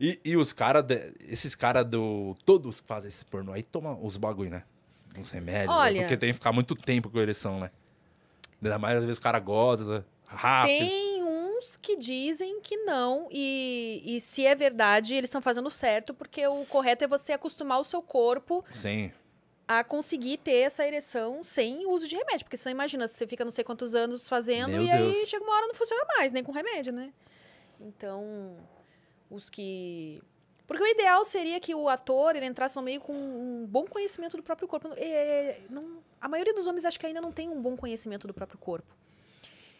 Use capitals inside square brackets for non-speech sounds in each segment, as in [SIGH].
E, e os caras, esses caras do. Todos que fazem esse pornô aí tomam os bagulho, né? Uns remédios. Né? Olha, né? Porque tem que ficar muito tempo com a ereção, né? Ainda mais às vezes o cara goza, rápido. Tem uns que dizem que não. E, e se é verdade, eles estão fazendo certo, porque o correto é você acostumar o seu corpo. Sim a conseguir ter essa ereção sem uso de remédio. Porque não imagina, você fica não sei quantos anos fazendo Meu e Deus. aí chega uma hora não funciona mais, nem com remédio, né? Então, os que porque o ideal seria que o ator ele entrasse no meio com um bom conhecimento do próprio corpo. É, é não, a maioria dos homens acho que ainda não tem um bom conhecimento do próprio corpo.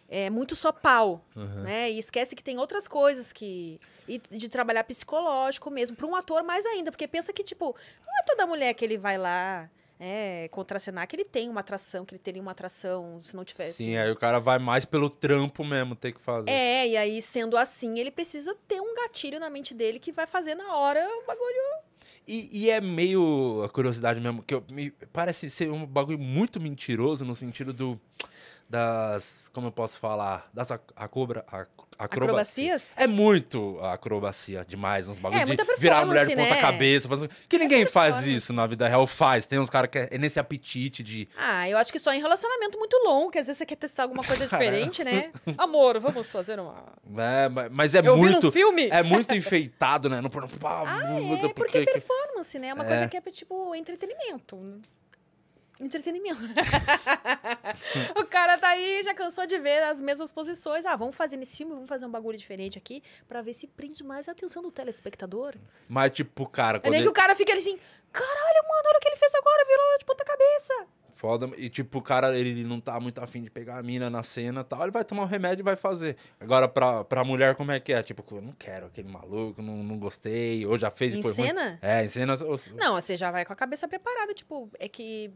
É muito só pau, uhum. né? E esquece que tem outras coisas que e de trabalhar psicológico mesmo para um ator mais ainda, porque pensa que tipo não é toda mulher que ele vai lá né, contracenar que ele tem uma atração, que ele teria uma atração se não tivesse. Sim, aí o cara vai mais pelo trampo mesmo, tem que fazer. É, e aí sendo assim, ele precisa ter um gatilho na mente dele que vai fazer na hora o bagulho. E, e é meio a curiosidade mesmo, que eu, me parece ser um bagulho muito mentiroso no sentido do das. Como eu posso falar? Das acobra, ac, acrobacias? É muito acrobacia demais, uns bagulhos. É, de virar a mulher de né? ponta-cabeça. Faz... Que é ninguém faz isso na vida real. Faz. Tem uns caras que é, é nesse apetite de. Ah, eu acho que só em relacionamento muito longo, que às vezes você quer testar alguma coisa [LAUGHS] diferente, né? Amor, vamos fazer uma. É, mas é eu muito. Vi no filme. É muito enfeitado, né? No... [LAUGHS] Ah, é, porque, porque é performance, né? É uma é. coisa que é tipo entretenimento entretenimento. [LAUGHS] o cara tá aí, já cansou de ver as mesmas posições. Ah, vamos fazer nesse filme, vamos fazer um bagulho diferente aqui para ver se prende mais a atenção do telespectador. Mas, tipo, o cara. Quando é nem ele... que o cara fica assim, caralho, mano, olha o que ele fez agora, virou tipo de ponta-cabeça. Foda. E, tipo, o cara, ele não tá muito afim de pegar a mina na cena tal. Ele vai tomar um remédio e vai fazer. Agora, pra, pra mulher, como é que é? Tipo, eu não quero aquele maluco, não, não gostei. Ou já fez e em foi cena? Ruim. É, em cena... Não, você já vai com a cabeça preparada. Tipo, é que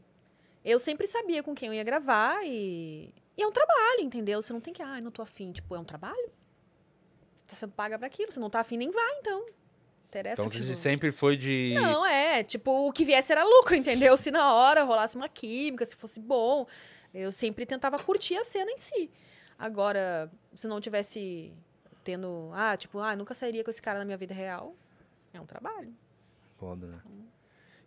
eu sempre sabia com quem eu ia gravar e. E é um trabalho, entendeu? Você não tem que, ah, não tô afim. Tipo, é um trabalho. Você tá paga pra aquilo. Você não tá afim, nem vai, então. Interessa. Então, tipo... sempre foi de. Não, é. Tipo, o que viesse era lucro, entendeu? Se na hora rolasse uma química, se fosse bom. Eu sempre tentava curtir a cena em si. Agora, se não tivesse tendo. Ah, tipo, ah, nunca sairia com esse cara na minha vida real. É um trabalho. Foda, né? Então...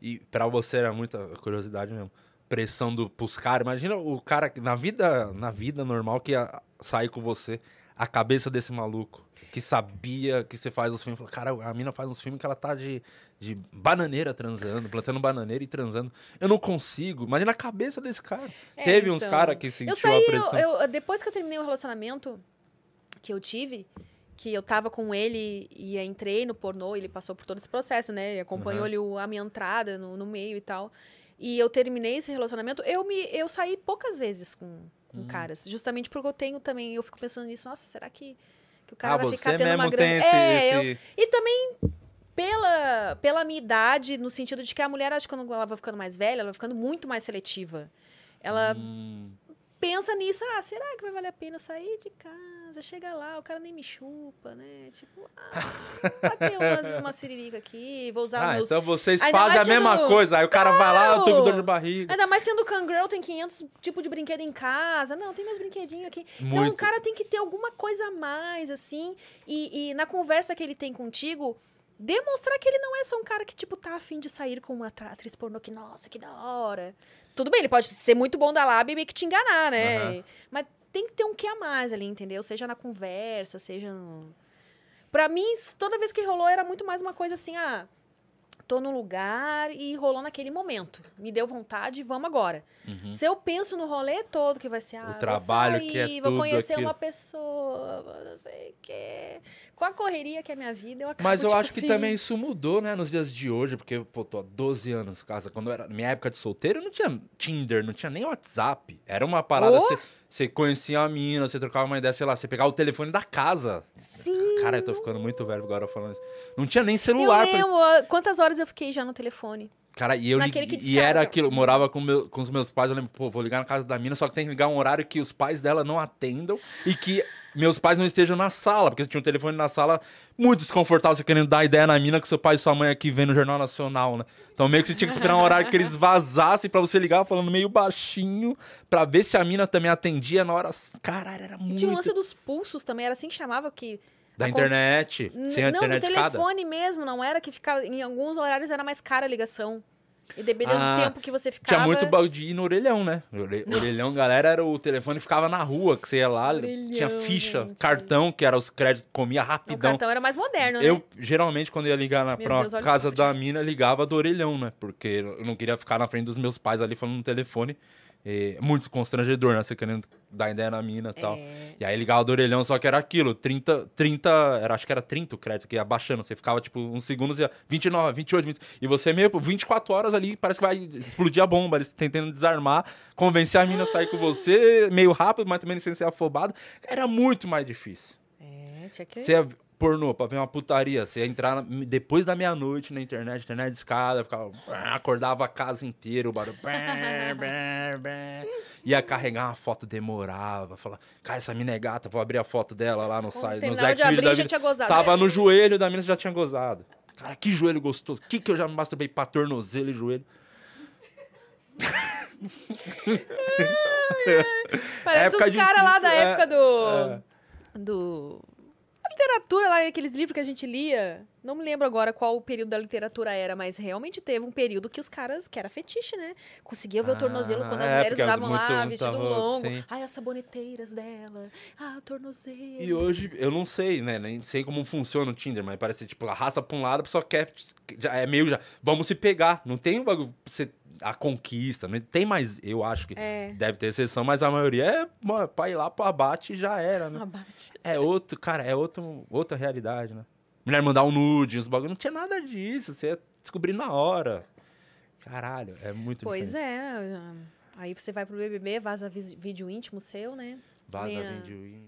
E pra você era muita curiosidade mesmo pressão do, pros caras. Imagina o cara na vida, na vida normal que ia sair com você, a cabeça desse maluco que sabia que você faz os filmes. Cara, a mina faz uns filmes que ela tá de, de bananeira transando, plantando bananeira e transando. Eu não consigo. Imagina a cabeça desse cara. É, Teve então, uns caras que sentiu eu saí, a pressão. Eu, eu, depois que eu terminei o relacionamento que eu tive, que eu tava com ele e entrei no pornô, ele passou por todo esse processo, né? Ele acompanhou uhum. ali o, a minha entrada no, no meio e tal e eu terminei esse relacionamento, eu me eu saí poucas vezes com, com hum. caras. Justamente porque eu tenho também, eu fico pensando nisso, nossa, será que, que o cara ah, vai ficar tendo uma grande. Esse, é, esse... Eu... E também pela, pela minha idade, no sentido de que a mulher, acho que quando ela vai ficando mais velha, ela vai ficando muito mais seletiva. Ela. Hum pensa nisso. Ah, será que vai valer a pena sair de casa? Você chega lá, o cara nem me chupa, né? Tipo, ah, bateu uma, uma siririca aqui, vou usar ah, meus... então vocês Ainda fazem a sendo... mesma coisa. Aí o cara vai lá, eu tô com dor de barriga. Ainda mais sendo cangirl, tem 500 tipos de brinquedo em casa. Não, tem mais brinquedinho aqui. Muito. Então o cara tem que ter alguma coisa a mais, assim. E, e na conversa que ele tem contigo demonstrar que ele não é só um cara que, tipo, tá afim de sair com uma atriz pornô que, nossa, que da hora. Tudo bem, ele pode ser muito bom da lábia e meio que te enganar, né? Uhum. Mas tem que ter um que a mais ali, entendeu? Seja na conversa, seja no... Pra mim, toda vez que rolou, era muito mais uma coisa assim, ah tô num lugar e rolou naquele momento. Me deu vontade, vamos agora. Uhum. Se eu penso no rolê todo, que vai ser, ah, o trabalho sair, que é vou conhecer aquilo. uma pessoa, não sei o quê. Com a correria que é minha vida, eu acabo, Mas eu tipo acho assim... que também isso mudou, né, nos dias de hoje, porque, pô, tô há 12 anos em casa. Quando era minha época de solteiro, não tinha Tinder, não tinha nem WhatsApp. Era uma parada... Oh! Assim, você conhecia a mina, você trocava uma ideia, sei lá, você pegava o telefone da casa. Sim. Cara, eu tô ficando muito velho agora falando isso. Não tinha nem celular. Eu pra... Quantas horas eu fiquei já no telefone? Cara, e eu Naquele e era aquilo, morava com, meu, com os meus pais, eu lembro, pô, vou ligar na casa da mina, só que tem que ligar um horário que os pais dela não atendam e que meus pais não estejam na sala, porque tinha um telefone na sala muito desconfortável, você querendo dar ideia na mina que seu pai e sua mãe aqui vendo no Jornal Nacional, né? Então meio que você tinha que esperar um horário que eles vazassem para você ligar falando meio baixinho, para ver se a mina também atendia na hora. Caralho, era muito. E tinha o lance dos pulsos também, era assim que chamava que. Da a internet. Sem a não, internet. Não, telefone escada. mesmo, não era que ficava. Em alguns horários era mais cara a ligação. E dependendo ah, do tempo que você ficava. Tinha muito balde no orelhão, né? Ore... Orelhão, galera, era o telefone ficava na rua, que você ia lá, orelhão, tinha ficha, gente. cartão, que era os créditos, comia rapidão. O cartão era mais moderno, né? Eu, geralmente, quando ia ligar na, pra Deus, casa da mina, ligava do orelhão, né? Porque eu não queria ficar na frente dos meus pais ali falando no telefone. É muito constrangedor, né? Você querendo dar ideia na mina e é. tal. E aí ligava do orelhão, só que era aquilo, 30, 30, era, acho que era 30 o crédito, que ia baixando. Você ficava, tipo, uns segundos, ia 29, 28, 20, e você meio, 24 tipo, horas ali, parece que vai explodir a bomba, eles tentando desarmar, convencer a mina a sair com você, meio rápido, mas também sem ser afobado. Era muito mais difícil. É, tinha que... Você pornô, pra ver uma putaria. Você entrar depois da meia-noite na internet, internet de escada, ficava, acordava a casa inteira, o barulho. ia carregar uma foto, demorava. Falar, cara, essa mina é gata, vou abrir a foto dela lá no site. No de abrir, da já tinha gozado. Tava no joelho da mina, já tinha gozado. Cara, que joelho gostoso. Que que eu já me masturbei pra tornozelo e joelho. [LAUGHS] [LAUGHS] É Parece é os caras lá da é, época do... É. Do literatura, lá aqueles livros que a gente lia, não me lembro agora qual o período da literatura era, mas realmente teve um período que os caras, que era fetiche, né? Conseguia ver ah, o tornozelo ah, quando as é, mulheres estavam lá, vestido tava, longo. Sim. Ai, as saboneteiras dela. Ah, o tornozelo. E hoje, eu não sei, né? Nem sei como funciona o Tinder, mas parece tipo, arrasta pra um lado, a pessoa quer. Já, é meio já. Vamos se pegar. Não tem um bagulho. Você a conquista. Né? Tem mais, eu acho que é. deve ter exceção, mas a maioria é mano, pra ir lá pro abate já era, né? Abate. É outro, cara, é outro, outra realidade, né? Mulher mandar um nude, uns bagulho. Não tinha nada disso. Você ia descobrir na hora. Caralho, é muito Pois diferente. é. Ah, aí você vai pro BBB, vaza vídeo íntimo seu, né? Vaza Minha... vídeo íntimo.